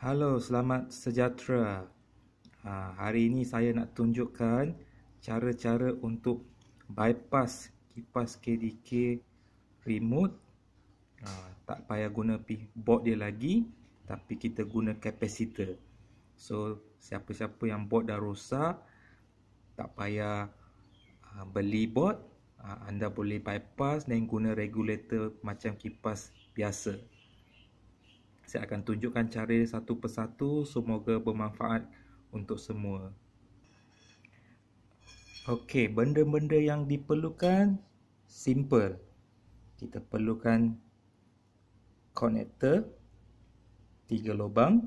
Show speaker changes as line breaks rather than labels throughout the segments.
Halo, selamat sejahtera. Ha, hari ini saya nak tunjukkan cara-cara untuk bypass kipas KDK remote. Ha, tak payah guna board dia lagi, tapi kita guna kapasitor. So, siapa-siapa yang board dah rosak, tak payah ha, beli board. Ha, anda boleh bypass dan guna regulator macam kipas biasa. Saya akan tunjukkan cara satu persatu semoga bermanfaat untuk semua. Okey, benda-benda yang diperlukan simple. Kita perlukan konektor tiga lubang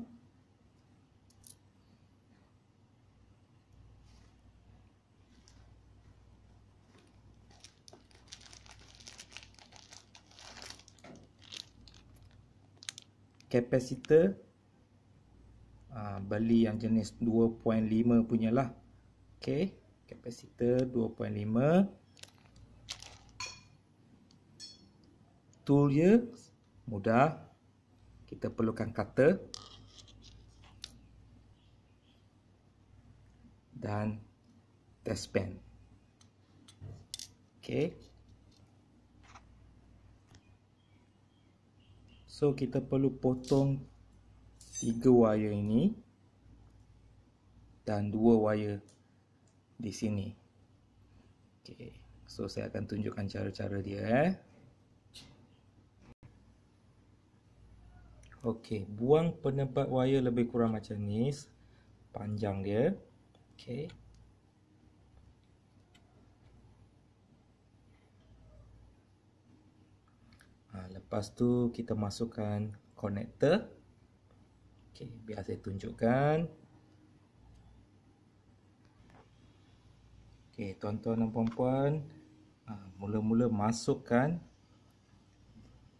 kapasitor uh, ah, beli yang jenis 2.5 punya lah ok kapasitor 2.5 tool dia mudah kita perlukan cutter dan test pen Okay. So kita perlu potong tiga wayar ini dan dua wayar di sini. Okay, So saya akan tunjukkan cara-cara dia eh. Okey, buang penebat wayar lebih kurang macam ni panjang dia. Okay. Lepas tu kita masukkan konektor. Okey, biar saya tunjukkan. Okey, tuan-tuan dan puan-puan, ah, mula-mula masukkan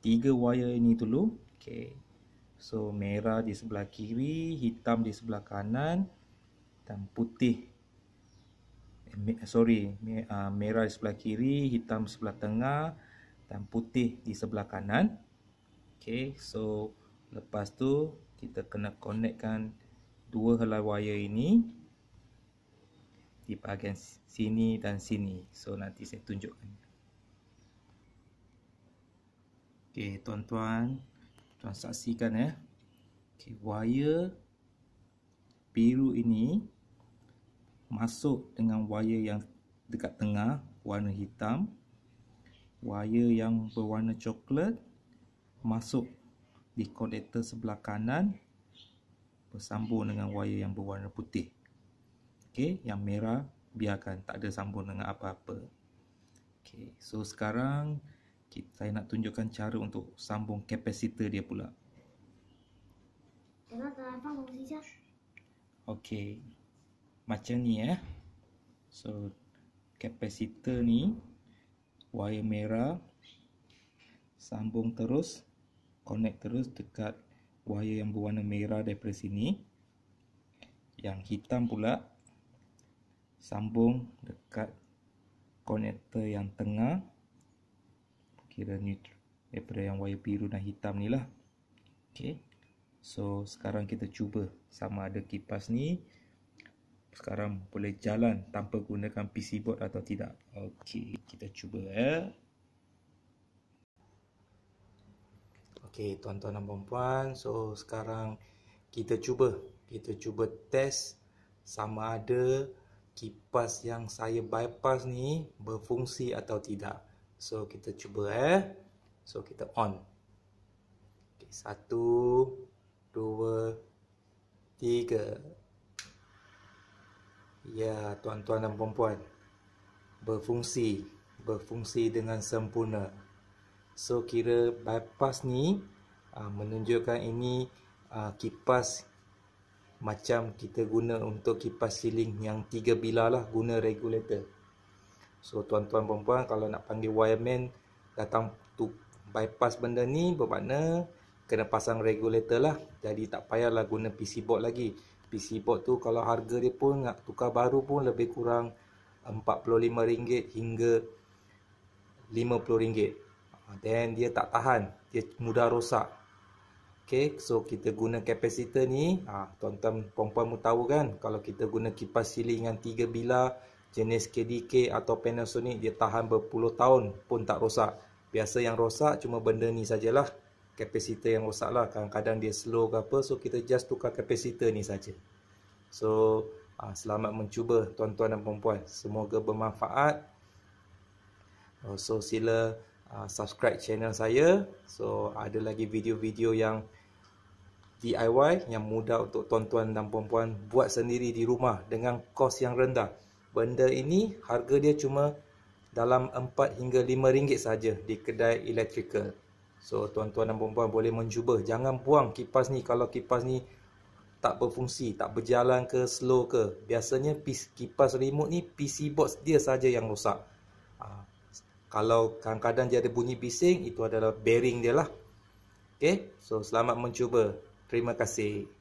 tiga wayar ini dulu. Okey. So merah di sebelah kiri, hitam di sebelah kanan dan putih eh, sorry ah, merah di sebelah kiri, hitam di sebelah tengah dan putih di sebelah kanan. Okay, so lepas tu kita kena connectkan dua helai wire ini di bahagian sini dan sini. So nanti saya tunjukkan. Okay, tuan-tuan, tuan saksikan ya. Eh. Okay, wire biru ini masuk dengan wayar yang dekat tengah warna hitam wire yang berwarna coklat masuk di konektor sebelah kanan bersambung dengan wire yang berwarna putih. Okey, yang merah biarkan tak ada sambung dengan apa-apa. Okey, so sekarang kita nak tunjukkan cara untuk sambung kapasitor dia pula. Okey. Macam ni eh. So kapasitor ni wire merah sambung terus connect terus dekat wire yang berwarna merah daripada sini yang hitam pula sambung dekat konektor yang tengah kira ni daripada yang wire biru dan hitam ni lah ok so sekarang kita cuba sama ada kipas ni sekarang boleh jalan tanpa gunakan PC board atau tidak. Okey, kita cuba ya. Eh. Okey, tuan-tuan dan puan so sekarang kita cuba. Kita cuba test sama ada kipas yang saya bypass ni berfungsi atau tidak. So kita cuba eh. So kita on. Okey, satu, dua, tiga. Ya, tuan-tuan dan puan-puan Berfungsi Berfungsi dengan sempurna So, kira bypass ni ah, Menunjukkan ini ah, Kipas Macam kita guna untuk kipas siling Yang tiga bilah lah Guna regulator So, tuan-tuan puan-puan Kalau nak panggil wireman Datang tu bypass benda ni Bermakna Kena pasang regulator lah Jadi tak payahlah guna PC board lagi PC board tu kalau harga dia pun nak tukar baru pun lebih kurang RM45 hingga RM50. Ah, then dia tak tahan, dia mudah rosak. Okay, so kita guna kapasitor ni, ha, tuan-tuan perempuan pun tahu kan, kalau kita guna kipas siling dengan 3 bilar, jenis KDK atau Panasonic, dia tahan berpuluh tahun pun tak rosak. Biasa yang rosak cuma benda ni sajalah kapasitor yang rosak lah kadang-kadang dia slow ke apa so kita just tukar kapasitor ni saja so ah, selamat mencuba tuan-tuan dan perempuan semoga bermanfaat so sila ah, subscribe channel saya so ada lagi video-video yang DIY yang mudah untuk tuan-tuan dan perempuan buat sendiri di rumah dengan kos yang rendah benda ini harga dia cuma dalam 4 hingga 5 ringgit saja di kedai elektrikal So tuan-tuan dan perempuan boleh mencuba Jangan buang kipas ni kalau kipas ni tak berfungsi, tak berjalan ke, slow ke Biasanya kipas remote ni PC box dia saja yang rosak ah, Kalau kadang-kadang dia ada bunyi bising, itu adalah bearing dia lah Okay, so selamat mencuba Terima kasih